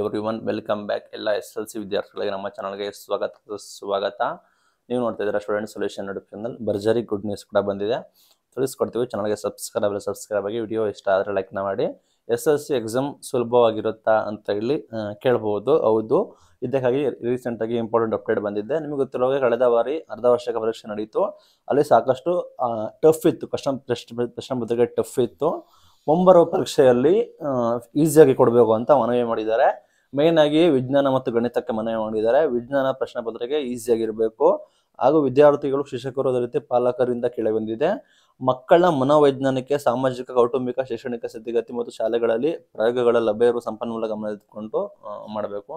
every everyone welcome back ಎಲ್ಲ S L C ವಿದ್ಯಾರ್ಥಿಗಳಿಗೆ ನಮ್ಮ ಚಾನಲ್ಗೆ ಸ್ವಾಗತ ಸ್ವಾಗತ ನೀವು ನೋಡ್ತಾ ಇದ್ದೀರಾ ಸ್ಟೂಡೆಂಟ್ ಸೊಲ್ಯೂಷನ್ ಯೂಟ್ಯೂಬ್ ಚಾನಲ್ ಬರ್ಜರಿ ಗುಡ್ ನ್ಯೂಸ್ ಕೂಡ ಬಂದಿದೆ ತಿಳಿಸ್ಕೊಡ್ತೀವಿ ಚಾನಲ್ಗೆ ಸಬ್ಸ್ಕ್ರೈಬ್ ಸಬ್ಸ್ಕ್ರೈಬ್ ಆಗಿ ವಿಡಿಯೋ ಇಷ್ಟ ಆದರೆ ಲೈಕ್ನ ಮಾಡಿ ಎಸ್ ಎಲ್ ಸಿ ಎಕ್ಸಾಮ್ ಸುಲಭವಾಗಿರುತ್ತಾ ಅಂತ ಹೇಳಿ ಕೇಳಬಹುದು ಹೌದು ಇದಕ್ಕಾಗಿ ರೀಸೆಂಟಾಗಿ ಇಂಪಾರ್ಟೆಂಟ್ ಅಪ್ಡೇಟ್ ಬಂದಿದೆ ನಿಮಗೆ ಗೊತ್ತಿರೋ ಕಳೆದ ಬಾರಿ ಅರ್ಧ ವರ್ಷಕ ಪರೀಕ್ಷೆ ನಡೀತು ಅಲ್ಲಿ ಸಾಕಷ್ಟು ಟಫ್ ಇತ್ತು ಕಷ್ಟ ಪ್ರಶ್ನೆ ಪ್ರಶ್ನೆ ಪತ್ರಿಕೆ ಟಫ್ ಇತ್ತು ಮುಂಬರುವ ಪರೀಕ್ಷೆಯಲ್ಲಿ ಈಸಿಯಾಗಿ ಕೊಡಬೇಕು ಅಂತ ಮನವಿ ಮಾಡಿದ್ದಾರೆ ಮೇನ್ ಆಗಿ ವಿಜ್ಞಾನ ಮತ್ತು ಗಣಿತಕ್ಕೆ ಮನವಿ ಮಾಡಿದ್ದಾರೆ ವಿಜ್ಞಾನ ಪ್ರಶ್ನೆ ಪತ್ರಿಕೆ ಈಸಿಯಾಗಿರಬೇಕು ಹಾಗೂ ವಿದ್ಯಾರ್ಥಿಗಳು ಶಿಕ್ಷಕರು ಅದೇ ರೀತಿ ಪಾಲಕರಿಂದ ಬಂದಿದೆ ಮಕ್ಕಳ ಮನೋವೈಜ್ಞಾನಿಕ ಸಾಮಾಜಿಕ ಕೌಟುಂಬಿಕ ಶೈಕ್ಷಣಿಕ ಸ್ಥಿತಿಗತಿ ಮತ್ತು ಶಾಲೆಗಳಲ್ಲಿ ಪ್ರಯೋಗಗಳ ಲಭ್ಯ ಇರುವ ಸಂಪನ್ಮೂಲ ಗಮನ ಇಟ್ಕೊಂಡು ಮಾಡಬೇಕು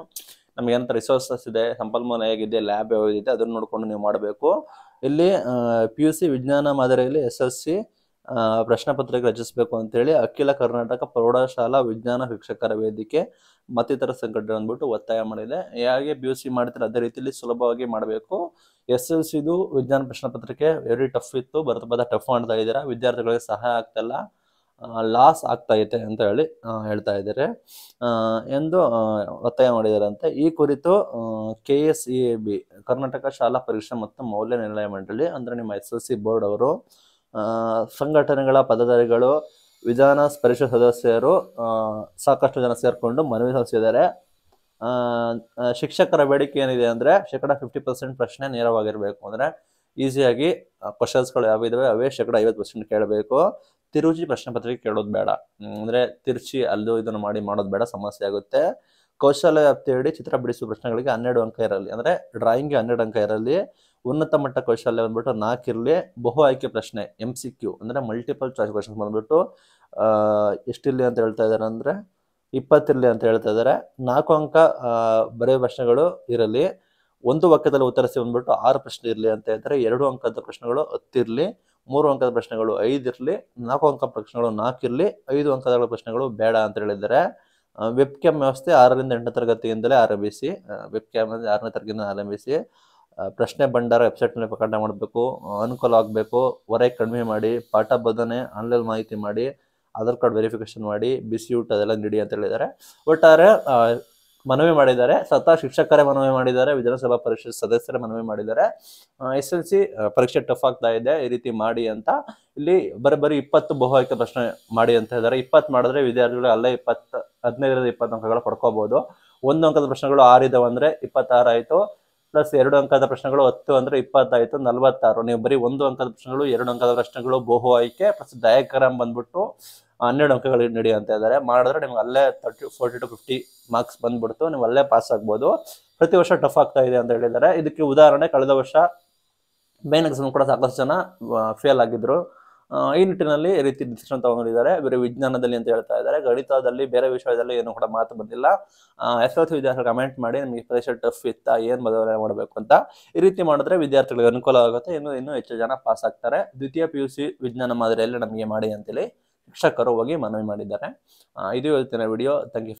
ನಮ್ಗೆ ರಿಸೋರ್ಸಸ್ ಇದೆ ಸಂಪನ್ಮೂಲ ಹೇಗಿದೆ ಲ್ಯಾಬ್ ಯಾವ್ದಿದೆ ಅದನ್ನು ನೋಡ್ಕೊಂಡು ನೀವು ಮಾಡಬೇಕು ಇಲ್ಲಿ ಪಿ ಯು ಸಿ ವಿಜ್ಞಾನ ಮಾದರಿಯಲ್ಲಿ ಎಸ್ ಎಸ್ ಸಿ ಪ್ರಶ್ನೆ ಪತ್ರಿಕೆ ರಚಿಸಬೇಕು ಅಂತೇಳಿ ಅಖಿಲ ಕರ್ನಾಟಕ ಪ್ರೌಢಶಾಲಾ ವಿಜ್ಞಾನ ಶಿಕ್ಷಕರ ವೇದಿಕೆ ಮತ್ತಿತರ ಸಂಘಟನೆ ಅಂದ್ಬಿಟ್ಟು ಒತ್ತಾಯ ಮಾಡಿದೆ ಹೇಗೆ ಬಿ ಯು ಸಿ ಮಾಡ್ತಾರೆ ಅದೇ ರೀತಿಯಲ್ಲಿ ಸುಲಭವಾಗಿ ಮಾಡಬೇಕು ಎಸ್ ಎಲ್ ಸಿದು ವಿಜ್ಞಾನ ಪ್ರಶ್ನೆ ಪತ್ರಿಕೆ ವೆರಿ ಟಫ್ ಇತ್ತು ಬರ್ತಾ ಬರ್ತಾ ಟಫ್ ಮಾಡ್ತಾ ಇದ್ದೀರಾ ವಿದ್ಯಾರ್ಥಿಗಳಿಗೆ ಸಹಾಯ ಆಗ್ತಲ್ಲ ಲಾಸ್ ಆಗ್ತಾ ಇದೆ ಅಂತ ಹೇಳಿ ಹೇಳ್ತಾ ಇದ್ದಾರೆ ಎಂದು ಒತ್ತಾಯ ಮಾಡಿದಾರಂತೆ ಈ ಕುರಿತು K S E A B Karnataka ಶಾಲಾ ಪರೀಕ್ಷೆ ಮತ್ತು ಮೌಲ್ಯ ನಿರ್ಣಯ ಮಂಡಳಿ ಅಂದ್ರೆ ನಿಮ್ಮ ಎಸ್ ಎಲ್ ಸಿ ಬೋರ್ಡ್ ಅವರು ಸಂಘಟನೆಗಳ ಪದಾಧಿಕಾರಿಗಳು ವಿಧಾನ ಪರಿಷತ್ ಸದಸ್ಯರು ಸಾಕಷ್ಟು ಜನ ಸೇರಿಕೊಂಡು ಮನವಿ ಸಲ್ಲಿಸಿದ್ದಾರೆ ಶಿಕ್ಷಕರ ಬೇಡಿಕೆ ಏನಿದೆ ಅಂದರೆ ಶೇಕಡ ಫಿಫ್ಟಿ ಪರ್ಸೆಂಟ್ ಪ್ರಶ್ನೆ ನೇರವಾಗಿರಬೇಕು ಅಂದರೆ ಈಸಿಯಾಗಿ ಕ್ವಶನ್ಸ್ಗಳು ಯಾವಿದಾವೆ ಅವೇ ಶೇಕಡ ಐವತ್ತು ಪರ್ಸೆಂಟ್ ಕೇಳಬೇಕು ತಿರುಚಿ ಪ್ರಶ್ನೆ ಪತ್ರಿಕೆ ಕೇಳೋದು ಬೇಡ ಅಂದರೆ ತಿರುಚಿ ಅಲ್ಲೂ ಇದನ್ನು ಮಾಡಿ ಮಾಡೋದು ಬೇಡ ಸಮಸ್ಯೆ ಆಗುತ್ತೆ ಕೌಶಲ್ಯ ವ್ಯಾಪ್ತಿಯಡಿ ಚಿತ್ರ ಬಿಡಿಸುವ ಪ್ರಶ್ನೆಗಳಿಗೆ ಹನ್ನೆರಡು ಅಂಕ ಇರಲಿ ಅಂದರೆ ಡ್ರಾಯಿಂಗ್ಗೆ ಹನ್ನೆರಡು ಅಂಕ ಇರಲಿ ಉನ್ನತ ಮಟ್ಟ ಕೌಶಲ್ಯ ಬಂದ್ಬಿಟ್ಟು ನಾಲ್ಕು ಇರಲಿ ಬಹು ಆಯ್ಕೆ ಪ್ರಶ್ನೆ ಎಮ್ ಸಿ ಕ್ಯೂ ಅಂದರೆ ಮಲ್ಟಿಪಲ್ ಚಾಯ್ಸ್ ಕ್ವಶನ್ಸ್ ಬಂದ್ಬಿಟ್ಟು ಎಷ್ಟಿರಲಿ ಅಂತ ಹೇಳ್ತಾ ಇದ್ದಾರೆ ಅಂದರೆ ಇಪ್ಪತ್ತಿರಲಿ ಅಂತ ಹೇಳ್ತಾ ಇದ್ದಾರೆ ನಾಲ್ಕು ಅಂಕ ಬರೆಯ ಪ್ರಶ್ನೆಗಳು ಇರಲಿ ಒಂದು ವಾಕ್ಯದಲ್ಲಿ ಉತ್ತರಿಸಿ ಬಂದ್ಬಿಟ್ಟು ಆರು ಪ್ರಶ್ನೆ ಇರಲಿ ಅಂತ ಹೇಳ್ತಾರೆ ಎರಡು ಅಂಕದ ಪ್ರಶ್ನೆಗಳು ಹತ್ತಿರಲಿ ಮೂರು ಅಂಕದ ಪ್ರಶ್ನೆಗಳು ಐದಿರಲಿ ನಾಲ್ಕು ಅಂಕ ಪ್ರಶ್ನೆಗಳು ನಾಲ್ಕು ಇರಲಿ ಐದು ಅಂಕದ ಪ್ರಶ್ನೆಗಳು ಬೇಡ ಅಂತ ಹೇಳಿದ್ದಾರೆ ವೆಬ್ ಕ್ಯಾಮ್ ವ್ಯವಸ್ಥೆ ಆರರಿಂದ ಎಂಟನೇ ತರಗತಿಯಿಂದಲೇ ಆರಂಭಿಸಿ ವೆಬ್ ಕ್ಯಾಮ್ ಆರನೇ ತರಗತಿಯಿಂದ ಆರಂಭಿಸಿ ಪ್ರಶ್ನೆ ಭಂಡಾರ ವೆಬ್ಸೈಟ್ನಲ್ಲಿ ಪ್ರಕಟಣೆ ಮಾಡಬೇಕು ಅನುಕೂಲ ಆಗಬೇಕು ಹೊರೆ ಕಡಿಮೆ ಮಾಡಿ ಪಾಠ ಬದನೆ ಆನ್ಲೈನ್ ಮಾಹಿತಿ ಮಾಡಿ ಆಧಾರ್ ಕಾರ್ಡ್ ವೆರಿಫಿಕೇಷನ್ ಮಾಡಿ ಬಿಸಿ ಊಟ ಅದೆಲ್ಲ ನೀಡಿ ಅಂತ ಹೇಳಿದ್ದಾರೆ ಒಟ್ಟಾರೆ ಮನವಿ ಮಾಡಿದ್ದಾರೆ ಸ್ವತಃ ಶಿಕ್ಷಕರೇ ಮನವಿ ಮಾಡಿದ್ದಾರೆ ವಿಧಾನಸಭಾ ಪರಿಷತ್ ಸದಸ್ಯರೇ ಮನವಿ ಮಾಡಿದ್ದಾರೆ ಎಸ್ ಎಲ್ ಸಿ ಪರೀಕ್ಷೆ ಟಫ್ ಆಗ್ತಾ ಇದೆ ಈ ರೀತಿ ಮಾಡಿ ಅಂತ ಇಲ್ಲಿ ಬರೀ ಬರೀ ಇಪ್ಪತ್ತು ಬಹು ಆಯ್ಕೆ ಪ್ರಶ್ನೆ ಮಾಡಿ ಅಂತ ಹೇಳಿದ್ದಾರೆ ಇಪ್ಪತ್ತು ಮಾಡಿದ್ರೆ ವಿದ್ಯಾರ್ಥಿಗಳು ಅಲ್ಲೇ ಇಪ್ಪತ್ತು ಹದಿನೈದರಿಂದ ಇಪ್ಪತ್ತು ಅಂಕಗಳು ಪಡ್ಕೋಬೋದು ಒಂದು ಅಂಕದ ಪ್ರಶ್ನೆಗಳು ಆರಿದವು ಅಂದರೆ ಇಪ್ಪತ್ತಾರು ಆಯಿತು ಪ್ಲಸ್ ಎರಡು ಅಂಕದ ಪ್ರಶ್ನೆಗಳು ಹತ್ತು ಅಂದ್ರೆ ಇಪ್ಪತ್ತಾಯಿತು ನಲವತ್ತಾರು ನೀವು ಬರೀ ಒಂದು ಅಂಕದ ಪ್ರಶ್ನೆಗಳು ಎರಡು ಅಂಕದ ಪ್ರಶ್ನೆಗಳು ಬಹು ಆಯ್ಕೆ ಪ್ಲಸ್ ಡಯಾಗ್ರಾಮ್ ಬಂದ್ಬಿಟ್ಟು ಹನ್ನೆರಡು ಅಂಕಗಳಿಗೆ ನೀಡಿ ಅಂತ ಇದ್ದಾರೆ ಮಾಡಿದ್ರೆ ನಿಮ್ಗೆ ಅಲ್ಲೇ thirty forty to fifty marks ಬಂದ್ಬಿಡ್ತು ನೀವು ಅಲ್ಲೇ ಪಾಸ್ ಆಗ್ಬೋದು ಪ್ರತಿ ವರ್ಷ ಟಫ್ ಆಗ್ತಾ ಇದೆ ಅಂತ ಹೇಳಿದ್ದಾರೆ ಇದಕ್ಕೆ ಉದಾಹರಣೆ ಕಳೆದ ವರ್ಷ ಮೇನ್ ಎಕ್ಸಾಮ್ ಕೂಡ ಸಾಕಷ್ಟು ಜನ ಫೇಲ್ ಆಗಿದ್ರು ಈ ನಿಟ್ಟಿನಲ್ಲಿ ರೀತಿ ಡಿಸಿಷನ್ ತಗೊಂಡಿದ್ದಾರೆ ಬೇರೆ ವಿಜ್ಞಾನದಲ್ಲಿ ಅಂತ ಹೇಳ್ತಾ ಇದ್ದಾರೆ ಗಣಿತದಲ್ಲಿ ಬೇರೆ ವಿಷಯದಲ್ಲಿ ಏನು ಕೂಡ ಮಾತು ಬಂದಿಲ್ಲ ಎಸ್ ಎಲ್ ಸಿ ವಿದ್ಯಾರ್ಥಿಗಳು ಕಮೆಂಟ್ ಮಾಡಿ ನಮಗೆ ಪರೀಕ್ಷೆ ಟಫ್ ಇತ್ತ ಏನು ಬದಲಾವಣೆ ಮಾಡಬೇಕು ಅಂತ ಈ ರೀತಿ ಮಾಡಿದ್ರೆ ವಿದ್ಯಾರ್ಥಿಗಳಿಗೆ ಅನುಕೂಲ ಆಗುತ್ತೆ ಇನ್ನು ಇನ್ನೂ ಹೆಚ್ಚು ಜನ ಪಾಸ್ ಆಗ್ತಾರೆ ದ್ವಿತೀಯ ಪಿ ಯು ಸಿ ವಿಜ್ಞಾನ ಮಾದರಿಯಲ್ಲಿ ನಮಗೆ ಮಾಡಿ ಅಂತೇಳಿ ಶಿಕ್ಷಕರು ಹೋಗಿ ಮನವಿ ಮಾಡಿದ್ದಾರೆ ಇದು ಇವತ್ತಿನ ವಿಡಿಯೋ ಥ್ಯಾಂಕ್ ಯು